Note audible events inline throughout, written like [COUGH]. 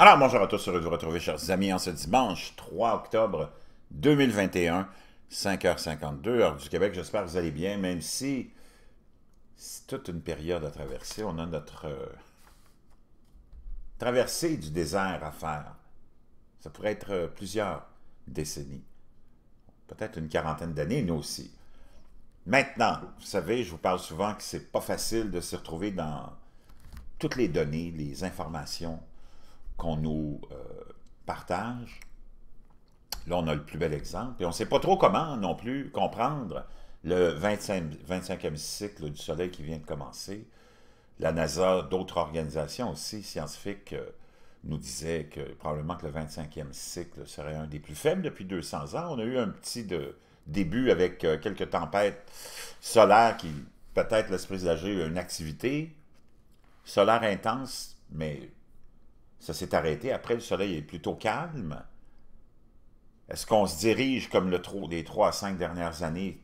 Alors, bonjour à tous, heureux de vous retrouver, chers amis, en ce dimanche 3 octobre 2021, 5h52, heure du Québec. J'espère que vous allez bien, même si c'est toute une période à traverser. On a notre euh, traversée du désert à faire. Ça pourrait être euh, plusieurs décennies, peut-être une quarantaine d'années, nous aussi. Maintenant, vous savez, je vous parle souvent que c'est pas facile de se retrouver dans toutes les données, les informations qu'on nous euh, partage. Là, on a le plus bel exemple. Et on ne sait pas trop comment non plus comprendre le 25, e cycle du Soleil qui vient de commencer. La NASA, d'autres organisations aussi scientifiques euh, nous disaient que probablement que le 25e cycle serait un des plus faibles depuis 200 ans. On a eu un petit début avec euh, quelques tempêtes solaires qui peut-être laissent présager une activité solaire intense, mais ça s'est arrêté. Après, le soleil est plutôt calme. Est-ce qu'on se dirige comme le des trois à cinq dernières années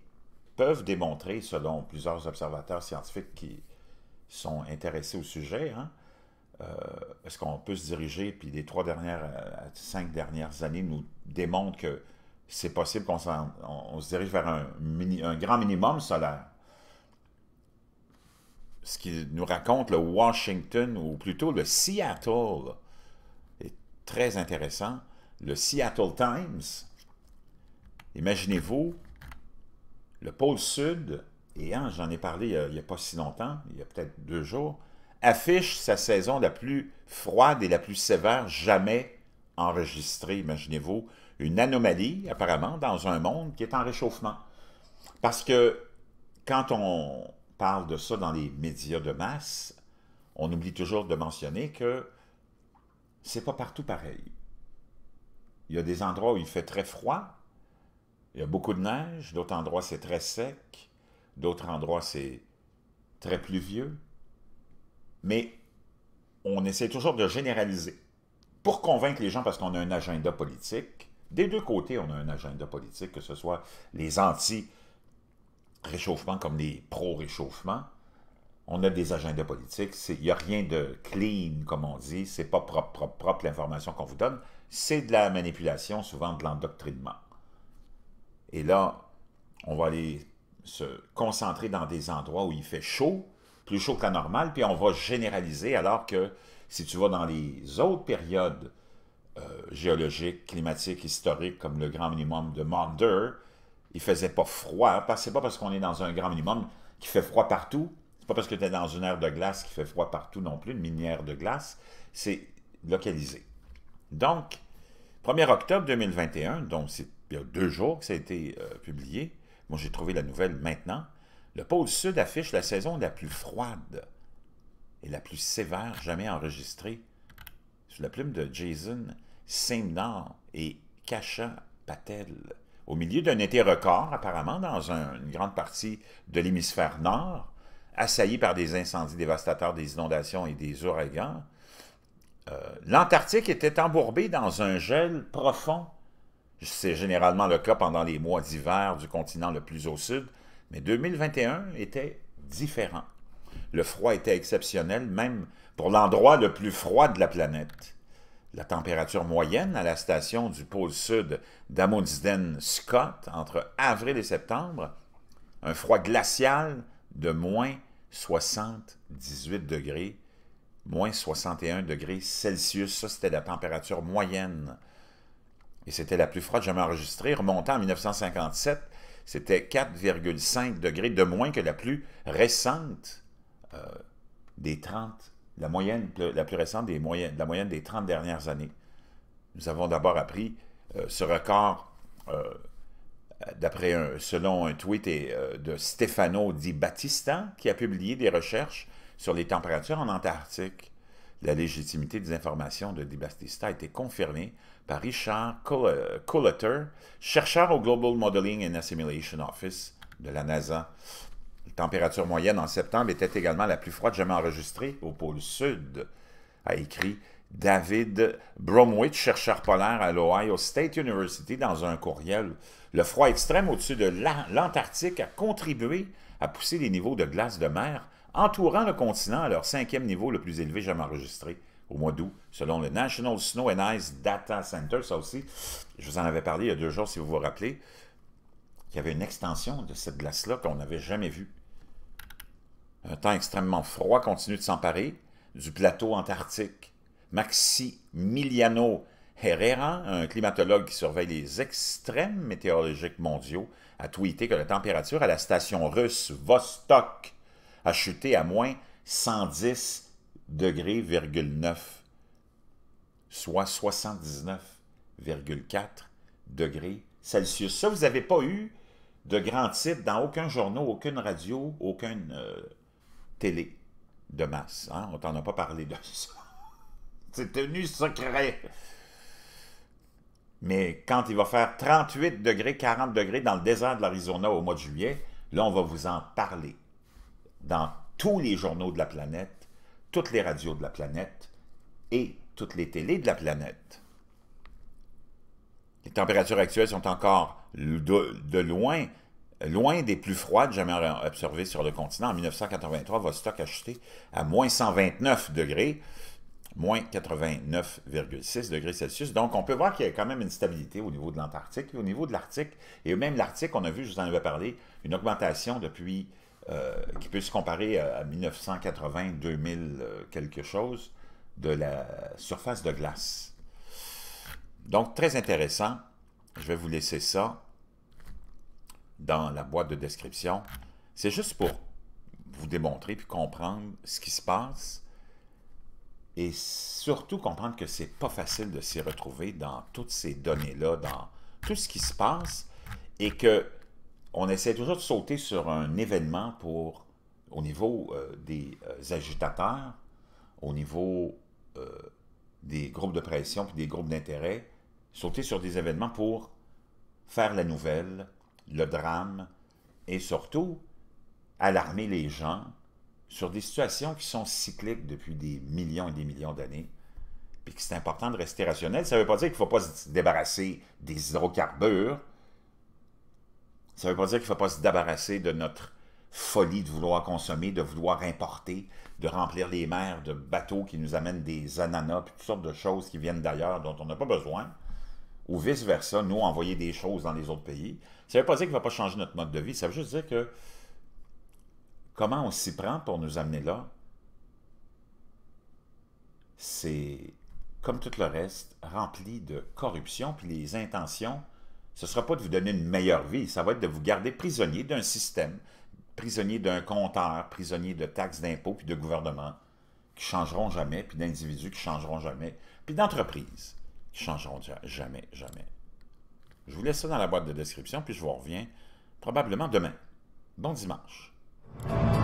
peuvent démontrer, selon plusieurs observateurs scientifiques qui sont intéressés au sujet, hein, euh, est-ce qu'on peut se diriger, puis les trois dernières à euh, cinq dernières années nous démontrent que c'est possible qu'on se dirige vers un, un, grand minimum solaire. Ce qui nous raconte le Washington, ou plutôt le Seattle, très intéressant, le Seattle Times. Imaginez-vous, le pôle sud, et j'en ai parlé il n'y a, pas si longtemps, il y a peut-être deux jours, affiche sa saison la plus froide et la plus sévère jamais enregistrée, imaginez-vous, une anomalie apparemment dans un monde qui est en réchauffement. Parce que quand on parle de ça dans les médias de masse, on oublie toujours de mentionner que c'est pas partout pareil. Il y a des endroits où il fait très froid, il y a beaucoup de neige, d'autres endroits c'est très sec, d'autres endroits c'est très pluvieux, mais on essaie toujours de généraliser pour convaincre les gens parce qu'on a un agenda politique. Des deux côtés, on a un agenda politique, que ce soit les anti-réchauffement comme les pro-réchauffement, on a des agendas politiques. Il n'y a rien de clean, comme on dit. C'est pas propre, propre, propre l'information qu'on vous donne. C'est de la manipulation, souvent de l'endoctrinement. Et là, on va aller se concentrer dans des endroits où il fait chaud, plus chaud que la normale, puis on va généraliser, alors que si tu vas dans les autres périodes euh, géologiques, climatiques, historiques, comme le grand minimum de Maunder, il faisait pas froid, ce n'est pas parce qu'on est dans un grand minimum qui fait froid partout pas parce que tu es dans une aire de glace qui fait froid partout non plus, une minière de glace. C'est localisé. Donc, 1er octobre 2021, donc c'est il y a deux jours que ça a été euh, publié. Moi, j'ai trouvé la nouvelle maintenant. Le pôle Sud affiche la saison la plus froide et la plus sévère jamais enregistrée. Sous la plume de Jason Simnard et Kacha Patel. Au milieu d'un été record, apparemment, dans une grande partie de l'hémisphère nord, assaillie par des incendies dévastateurs, des inondations et des ouragans, euh, l'Antarctique était embourbée dans un gel profond. C'est généralement le cas pendant les mois d'hiver du continent le plus au sud, mais 2021 était différent. Le froid était exceptionnel, même pour l'endroit le plus froid de la planète. La température moyenne à la station du pôle sud d'Amundsen-Scott entre avril et septembre, un froid glacial de moins 78 degrés, moins 61 degrés Celsius. Ça, c'était la température moyenne. Et c'était la plus froide jamais enregistrée. Remontant en 1957, c'était 4,5 degrés de moins que la plus récente euh, des 30, la moyenne la plus récente des moyennes, la moyenne des 30 dernières années. Nous avons d'abord appris euh, ce record euh, d'après selon un tweet euh, de Stefano Di Battista, qui a publié des recherches sur les températures en Antarctique. La légitimité des informations de Di Battista a été confirmée par Richard Coulter, euh, chercheur au Global Modeling and Assimilation Office de la NASA. La température moyenne en septembre était également la plus froide jamais enregistrée au pôle sud, a écrit David Bromwich, chercheur polaire à l'Ohio State University, dans un courriel. Le froid extrême au-dessus de l'Antarctique a contribué à pousser les niveaux de glace de mer entourant le continent à leur cinquième niveau le plus élevé jamais enregistré au mois d'août, selon le National Snow and Ice Data Center. Ça aussi, je vous en avais parlé il y a deux jours, si vous vous rappelez, Il y avait une extension de cette glace-là qu'on n'avait jamais vue. Un temps extrêmement froid continue de s'emparer du plateau antarctique. Miliano Herrera, un climatologue qui surveille les extrêmes météorologiques mondiaux, a tweeté que la température à la station russe Vostok a chuté à moins 110 degrés,9, soit 79,4 degrés Celsius. Ça, vous n'avez pas eu de grand titre dans aucun journal, aucune radio, aucune euh, télé de masse. Hein? On n'en a pas parlé de [LAUGHS] ça c'est tenu secret. Mais quand il va faire 38 degrés, 40 degrés dans le désert de l'Arizona au mois de juillet, là, on va vous en parler dans tous les journaux de la planète, toutes les radios de la planète et toutes les télés de la planète. Les températures actuelles sont encore de, loin, loin des plus froides jamais observées sur le continent. En 1983, Vostok a chuté à moins 129 degrés moins 89,6 degrés Celsius. Donc, on peut voir qu'il y a quand même une stabilité au niveau de l'Antarctique et au niveau de l'Arctique. Et même l'Arctique, on a vu, je vous en avais parlé, une augmentation depuis, euh, qui peut se comparer à 1980, 2000, euh, quelque chose, de la surface de glace. Donc, très intéressant. Je vais vous laisser ça dans la boîte de description. C'est juste pour vous démontrer puis comprendre ce qui se passe et surtout comprendre que c'est pas facile de s'y retrouver dans toutes ces données-là, dans tout ce qui se passe, et que on essaie toujours de sauter sur un événement pour, au niveau euh, des euh, agitateurs, au niveau euh, des groupes de pression puis des groupes d'intérêt, sauter sur des événements pour faire la nouvelle, le drame, et surtout alarmer les gens, sur des situations qui sont cycliques depuis des millions et des millions d'années, puis que c'est important de rester rationnel. Ça ne veut pas dire qu'il ne faut pas se débarrasser des hydrocarbures. Ça ne veut pas dire qu'il ne faut pas se débarrasser de notre folie de vouloir consommer, de vouloir importer, de remplir les mers de bateaux qui nous amènent des ananas, puis toutes sortes de choses qui viennent d'ailleurs dont on n'a pas besoin, ou vice-versa, nous envoyer des choses dans les autres pays. Ça ne veut pas dire qu'il ne va pas changer notre mode de vie, ça veut juste dire que Comment on s'y prend pour nous amener là? C'est, comme tout le reste, rempli de corruption, puis les intentions, ce ne sera pas de vous donner une meilleure vie, ça va être de vous garder prisonnier d'un système, prisonnier d'un compteur, prisonnier de taxes, d'impôts, puis de gouvernements qui changeront jamais, puis d'individus qui changeront jamais, puis d'entreprises qui changeront jamais, jamais. Je vous laisse ça dans la boîte de description, puis je vous reviens probablement demain. Bon dimanche. Thank you.